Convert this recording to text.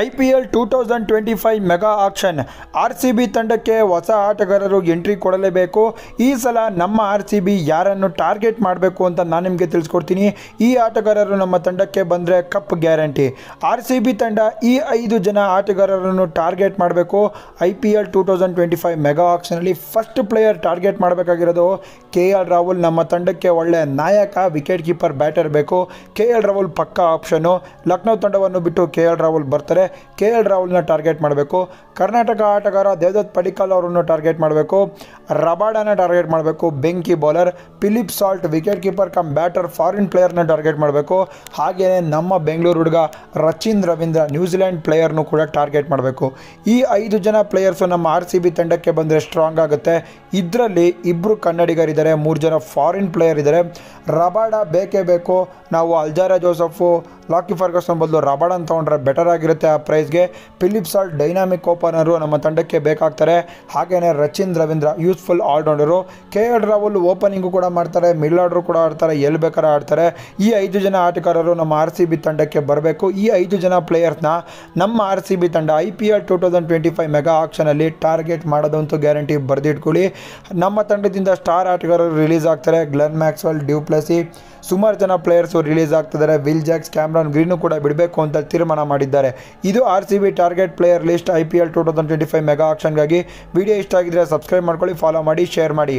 I P L two thousand twenty five mega auction R C B ತಂಡಕ್ಕೆ ಹೊಸ ಆಟಗಾರರು entry ಕೊಡಲೇಬೇಕು ಈ ಸಲ ನಮ್ಮ ಆರ್ ಸಿ ಬಿ ಯಾರನ್ನು ಟಾರ್ಗೆಟ್ ಮಾಡಬೇಕು ಅಂತ ನಾನು ನಿಮಗೆ ತಿಳಿಸ್ಕೊಡ್ತೀನಿ ಈ ಆಟಗಾರರು ನಮ್ಮ ತಂಡಕ್ಕೆ ಬಂದರೆ cup guarantee R C B ತಂಡ ಈ ಐದು ಜನ ಆಟಗಾರರನ್ನು ಟಾರ್ಗೆಟ್ ಮಾಡಬೇಕು I P L two thousand twenty five mega ಆಕ್ಷನಲ್ಲಿ ಫಸ್ಟ್ ಪ್ಲೇಯರ್ ಟಾರ್ಗೆಟ್ ಮಾಡಬೇಕಾಗಿರೋದು ಕೆ ಎಲ್ ರಾಹುಲ್ ನಮ್ಮ ತಂಡಕ್ಕೆ ಒಳ್ಳೆ ನಾಯಕ ವಿಕೆಟ್ ಕೀಪರ್ ಬ್ಯಾಟರ್ ಬೇಕು ಕೆ ಎಲ್ ರಾಹುಲ್ ಪಕ್ಕಾ ಆಪ್ಷನು ಲಕ್ನೋ ತಂಡವನ್ನು ಬಿಟ್ಟು ಕೆ ಎಲ್ ರಾಹುಲ್ ಬರ್ತಾರೆ ಅಂದರೆ ಕೆ ಎಲ್ ರಾಹುಲ್ನ ಟಾರ್ಗೆಟ್ ಮಾಡಬೇಕು ಕರ್ನಾಟಕ ಆಟಗಾರ ದೇವದತ್ ಪಡಿಕಲ್ ಅವರನ್ನು ಟಾರ್ಗೆಟ್ ಮಾಡಬೇಕು ರಬಾಡಾನ ಟಾರ್ಗೆಟ್ ಮಾಡಬೇಕು ಬೆಂಕಿ bowler Philip Salt wicket keeper cum batter foreign ಪ್ಲೇಯರ್ನ ಟಾರ್ಗೆಟ್ ಮಾಡಬೇಕು ಹಾಗೆಯೇ ನಮ್ಮ ಬೆಂಗಳೂರು ಹುಡುಗ ರಚಿನ್ ರವೀಂದ್ರ ನ್ಯೂಜಿಲೆಂಡ್ ಪ್ಲೇಯರ್ನು ಕೂಡ ಟಾರ್ಗೆಟ್ ಮಾಡಬೇಕು ಈ ಐದು ಜನ ಪ್ಲೇಯರ್ಸು ನಮ್ಮ ಆರ್ ಸಿ ಬಿ ತಂಡಕ್ಕೆ ಬಂದರೆ ಸ್ಟ್ರಾಂಗ್ ಆಗುತ್ತೆ ಇದರಲ್ಲಿ ಇಬ್ಬರು ಕನ್ನಡಿಗರಿದ್ದಾರೆ ಮೂರು ಜನ ಫಾರಿನ್ ಪ್ಲೇಯರ್ ಇದ್ದಾರೆ ರಬಾಡ ಬೇಕೇ ಬೇಕು ನಾವು ಅಲ್ಜಾರ ಜೋಸಫು ಲಾಕಿ ಫರ್ಗಸನ್ ಬದಲು ರಬಾಡನ್ ತೊಗೊಂಡ್ರೆ ಬೆಟರ್ ಆಗಿರುತ್ತೆ ಆ ಪ್ರೈಸ್ಗೆ ಫಿಲಿಪ್ಸ್ ಆಲ್ ಡೈನಾಮಿಕ್ ಓಪನರು ನಮ್ಮ ತಂಡಕ್ಕೆ ಬೇಕಾಗ್ತಾರೆ ಹಾಗೆಯೇ Rachin Ravindra useful allrounder K L Rahul opening ಕೂಡ ಮಾಡ್ತಾರೆ ಮಿಲ್ ಆರ್ಡರು ಕೂಡ ಆಡ್ತಾರೆ ಎಲ್ಲಿ ಬೇಕಾದ್ರೆ ಆಡ್ತಾರೆ ಈ ಐದು ಜನ ಆಟಗಾರರು ನಮ್ಮ ಆರ್ ಸಿ ಬಿ ತಂಡಕ್ಕೆ ಬರಬೇಕು ಈ ಐದು ಜನ ಪ್ಲೇಯರ್ಸ್ನ ನಮ್ಮ ಆರ್ ಸಿ ಬಿ ತಂಡ I P L two thousand twenty five mega ಆಕ್ಷನಲ್ಲಿ ಟಾರ್ಗೆಟ್ ಮಾಡೋದಂತೂ ಗ್ಯಾರಂಟಿ ಬರೆದಿಟ್ಕೊಳ್ಳಿ ನಮ್ಮ ತಂಡದಿಂದ ಸ್ಟಾರ್ ಆಟಗಾರರು ರಿಲೀಸ್ ಆಗ್ತಾರೆ ಗ್ಲನ್ ಮ್ಯಾಕ್ಸ್ವೆಲ್ ಡ್ಯೂಪ್ಲಸಿ ಸುಮಾರು ಜನ ಪ್ಲೇಯರ್ಸು ರಿಲೀಸ್ ಆಗ್ತಿದ್ದಾರೆ Will Jacks Cameron Green Green ಕೂಡ ಬಿಡಬೇಕು ಅಂತ ತೀರ್ಮಾನ ಮಾಡಿದ್ದಾರೆ ಇದು R C B target player list I P L two thousand twenty five mega ಆಕ್ಷನ್ಗಾಗಿ ವಿಡಿಯೋ ಇಷ್ಟ ಆಗಿದ್ರೆ ಸಬ್ಸ್ಕ್ರೈಬ್ ಮಾಡ್ಕೊಳ್ಳಿ ಫಾಲೋ ಮಾಡಿ ಶೇರ್ ಮಾಡಿ